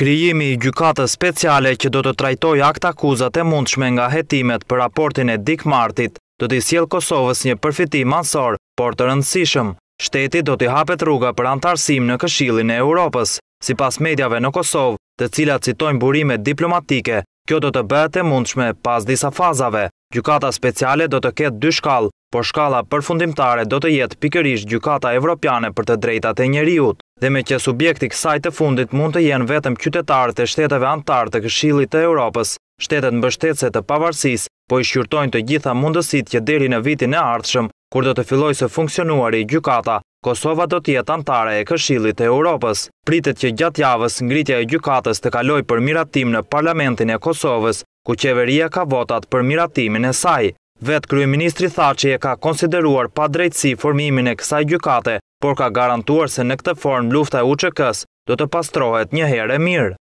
Krijimi i gjykatës speciale që do të trajtoj akt akuzat e mundshme nga hetimet për raportin e Dik Martit do t'i siel Kosovës një përfitim mansor, por të rëndësishëm. Shteti do t'i hapet rruga për antarësim në këshillin e Europës. Si pas medjave në Kosovë, të cilat citojnë burime diplomatike, kjo do të bëhet e mundshme pas disa fazave. Gjykata speciale do të ketë dy shkallë, por shkalla përfundimtare do të jetë pikërisht Gjykata Evropiane për të drejtat e njeriut dhe me që subjekti kësaj të fundit mund të jenë vetëm qytetarët e shteteve antarë të këshillit të Europës, shtetet mbështetëse të pavarësisë, po i shqyrtojnë të gjitha mundësit që deri në vitin e ardhshëm, kur do të filloj së funksionuari i gjukata, Kosova do tjetë antare e këshillit e Europës. Pritet që gjatë javës ngritja e gjukatas të kaloj për miratim në parlamentin e Kosovës, ku qeveria ka votat për miratimin e saj. Vetë Kryeministri Thaci e ka konsideruar pa drejtësi formimin e kësaj gjukate por ka garantuar se në këtë form lufta e UÇK-s do të pastrohet një herë mirë.